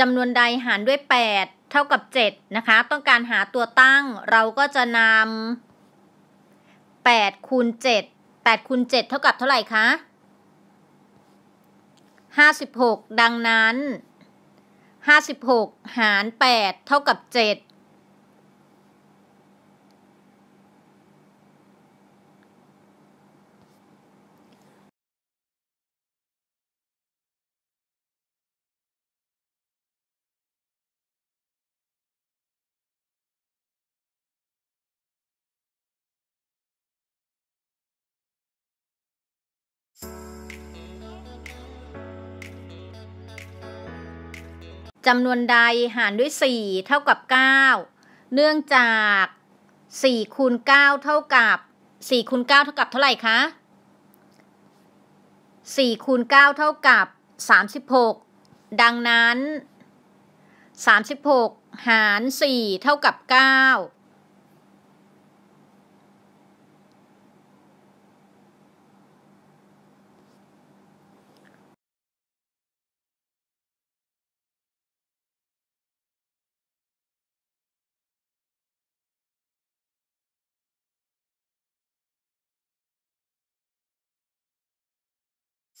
จำนวนใดหารด้วย 8 เท่ากับ 7 นะคะ ต้องการหาตัวตั้ง เราก็จะนำ 8คูณ7 8คูณ7 เท่ากับเท่าไหร่คะ 56 ดังนั้น 56 หาร 8 เท่ากับ 7จำนวนใดหารด้วย 4 เท่ากับ 9 เนื่องจาก 4คูณ9เท่ากับ 4คูณ9เท่ากับเท่าไหร่คะ4คูณ9เท่ากับ 36 ดังนั้น 36 หาร 4 เท่ากับ 9 72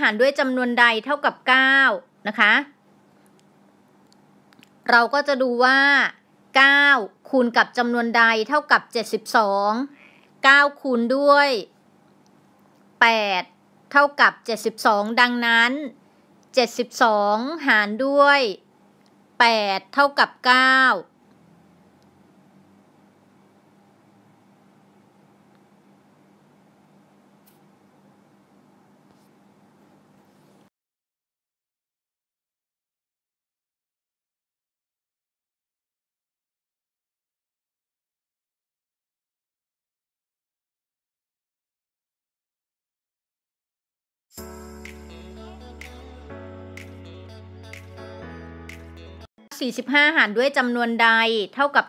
หารด้วยจำนวนใดเท่ากับ9นะคะ เราก็จะดูว่า 9 คูณกับจำนวนใดเท่ากับ 72 9 คูณด้วย 8 เท่ากับ 72 ดังนั้น 72 หารด้วย 8 เท่ากับ 9 45 หารด้วยจำนวนใดเท่ากับ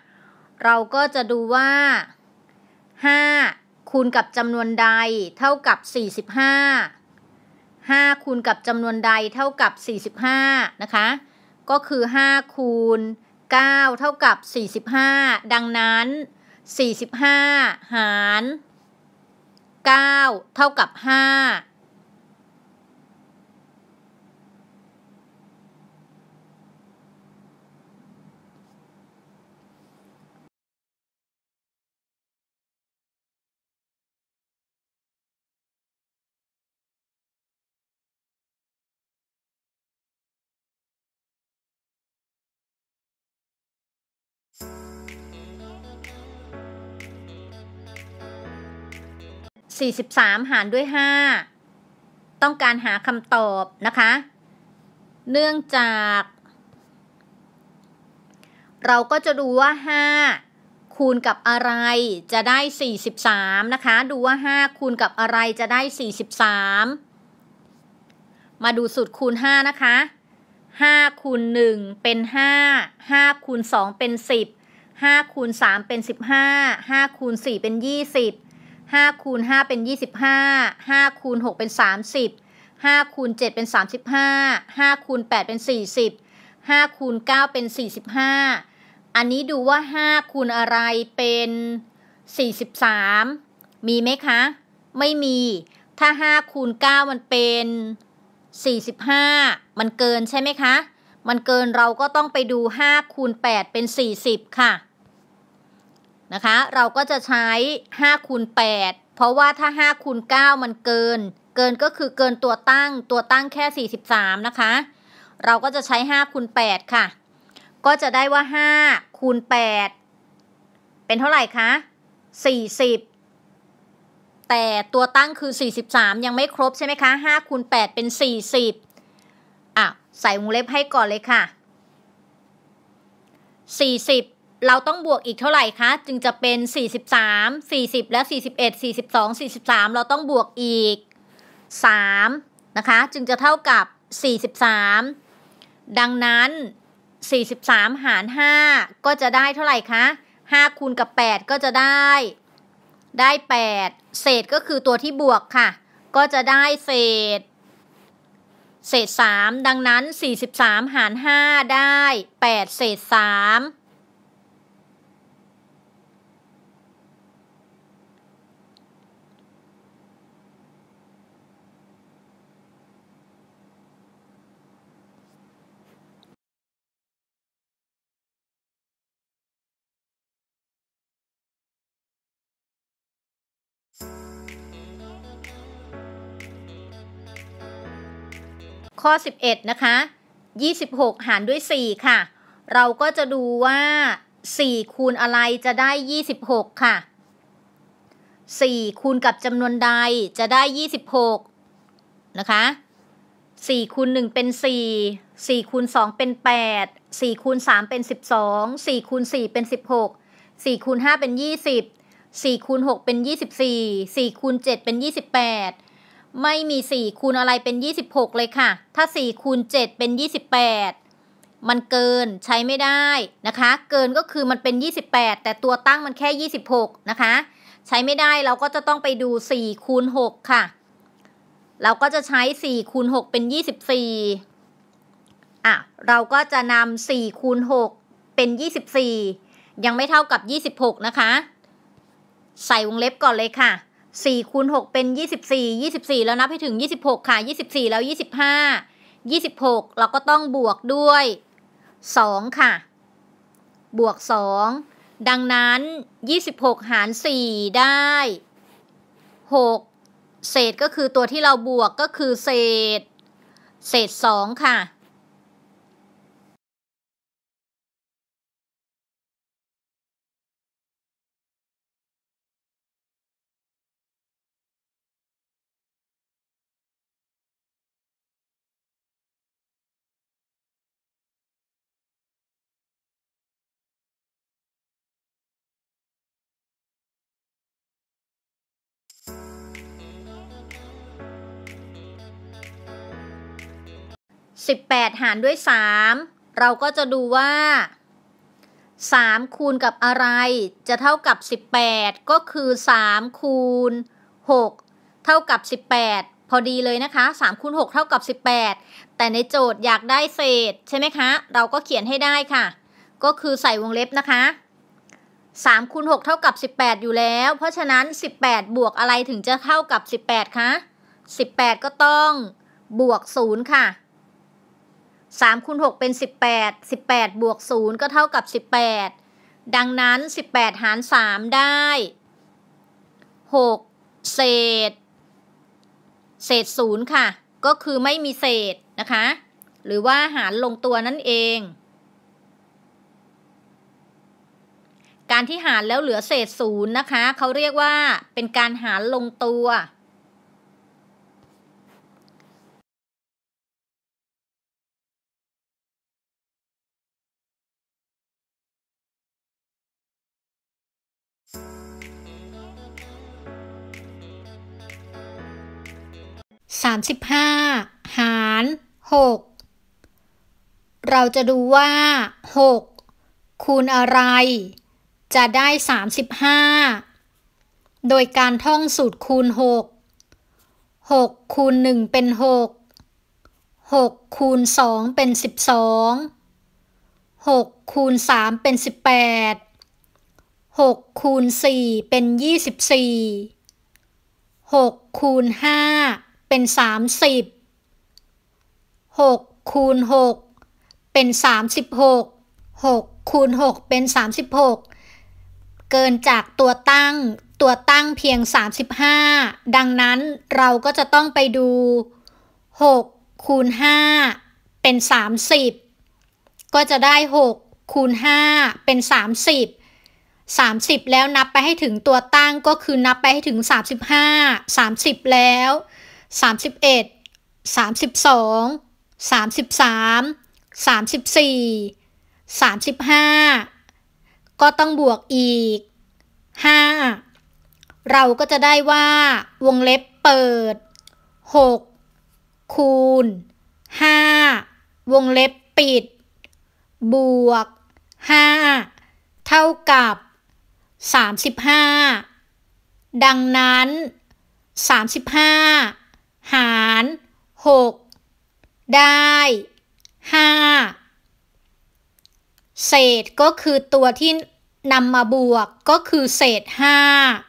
5 เราก็จะดูว่า 5 คูณกับจำนวนใดเท่ากับ 45 5 คูณกับจำนวนใดเท่ากับ 45 นะคะ ก็คือ5คูณ9เท่ากับ 45 ดังนั้น 45 หาร 9 เท่ากับ5 43 หารด้วย 5 ต้องการหาคำตอบนะคะ เนื่องจาก เราก็จะดูว่า 5 คูณกับอะไรจะได้ 43นะคะดูว่า 5 คูณกับอะไรจะได้ 43 มาดูสูตรคูณ5นะคะ5คูณ1เป็น 5 5คูณ2เป็น 10 5คูณ3เป็น 15 5คูณ4เป็น 20 5คูณ5เป็น 25 5คูณ6เป็น 30 5คูณ7เป็น 35 5คูณ8เป็น 40 5คูณ9เป็น 45 อันนี้ดูว่า5คูณอะไรเป็น 43 มีไหมคะ ไม่มี ถ้า5คูณ9มันเป็น 45 มันเกินใช่ไหมคะ มันเกินเราก็ต้องไปดู5คูณ8เป็น 40 ค่ะนะคะเราก็จะใช้5คูณ8เพราะว่าถ้า5คูณ9มันเกิน เกินก็คือเกินตัวตั้งตัวตั้งแค่43นะคะเราก็จะใช้5คูณ8ค่ะ ก็จะได้ว่า5คูณ8เป็นเท่าไหร่คะ40 แต่ตัวตั้งคือ 43 ยังไม่ครบใช่ไหมคะ5คูณ8เป็น 40อ่ะใส่วงเล็บให้ก่อนเลยค่ะ40เราต้องบวกอีกเท่าไหร่คะ จึงจะเป็น 43 40 และ 41 42 43 เราต้องบวกอีก3นะคะจึงจะเท่ากับ 43 ดังนั้น 43หาร 5 ก็จะได้เท่าไหร่คะ 5 คูณกับ 8 ก็จะได้ ได้ 8 เศษก็คือตัวที่บวกค่ะ ก็จะได้เศษ เศษ3 ดังนั้น 43หาร 5 ได้ 8 เศษ3ข้อ 11 นะคะ 26 หารด้วย 4 ค่ะ เราก็จะดูว่า 4คูณอะไรจะได้26 ค่ะ 4คูณกับจำนวนใดจะได้26 นะคะสี่คูณหนึ่งเป็นสี่ สี่คูณสองเป็นแปด สี่คูณสามเป็นสิบสอง สี่คูณสี่เป็นสิบหก สี่คูณห้าเป็นยี่สิบ สี่คูณหกเป็นยี่สิบสี่ สี่คูณเจ็ดเป็นยี่สิบแปดไม่มี 4 คูณอะไรเป็น 26 เลยค่ะ ถ้า 4 คูณ 7 เป็น 28 มันเกินใช้ไม่ได้นะคะ เกินก็คือมันเป็น 28 แต่ตัวตั้งมันแค่ 26 นะคะ ใช้ไม่ได้เราก็จะต้องไปดู 4 คูณ 6 ค่ะ เราก็จะใช้ 4 คูณ 6 เป็น 24อ่ะ เราก็จะนำ4คูณ 6 เป็น 24 ยังไม่เท่ากับ 26 นะคะ ใส่วงเล็บก่อนเลยค่ะ4คูณ6เป็น 24 24 แล้วนับให้ถึง 26 ค่ะ 24 แล้ว 25 26เราก็ต้องบวกด้วย 2 ค่ะ บวก 2 ดังนั้น 26หาร4ได้ 6เศษก็คือตัวที่เราบวกก็คือเศษ เศษ2 ค่ะ18หารด้วย 3 เราก็จะดูว่า 3 คูณกับอะไร จะเท่ากับ 18 ก็คือ3คูณ6 เท่ากับ 18 พอดีเลยนะคะ3คูณ6 เท่ากับ 18 แต่ในโจทย์อยากได้เศษใช่ไหมคะเราก็เขียนให้ได้ค่ะ ก็คือใส่วงเล็บนะคะ3คูณ6 เท่ากับ 18 อยู่แล้ว เพราะฉะนั้น 18 บวกอะไรถึงจะเท่ากับ 18คะ18 ก็ต้องบวก0ค่ะ3คูณ6เป็น 18 18บวก0ก็เท่ากับ 18 ดังนั้น 18หาร3ได้ 6เศษ เศษ0ค่ะ ก็คือไม่มีเศษนะคะ หรือว่าหารลงตัวนั่นเอง การที่หารแล้วเหลือเศษ0นะคะ เขาเรียกว่าเป็นการหารลงตัว35 หาร 6 เราจะดูว่า 6 คูณอะไร จะได้ 35 โดยการท่องสูตรคูณ 6 6 คูณ 1 เป็น 6 6 คูณ 2 เป็น 12 6 คูณ 3 เป็น 18หกคูณสี่เป็นยี่สิบสี่หกคูณห้าเป็นสามสิบหกคูณหกเป็นสามสิบหกหกคูณหกเป็นสามสิบหกเกินจากตัวตั้ง ตัวตั้งเพียงสสามิบห้าดังนั้นเราก็จะต้องไปดูหกคูณห้าเป็นสสามิบก็จะได้หกคูณห้าเป็นสสามิบ30 แล้วนับไปให้ถึงตัวตั้งก็คือนับไปให้ถึง 35 30 แล้ว 31 32 33 34 35 ก็ต้องบวกอีก 5 เราก็จะได้ว่าวงเล็บเปิด 6 คูณ 5 วงเล็บปิด บวก 5 เท่ากับ35 ดังนั้น 35 หาร 6 ได้ 5 เศษก็คือตัวที่นำมาบวกก็คือเศษ5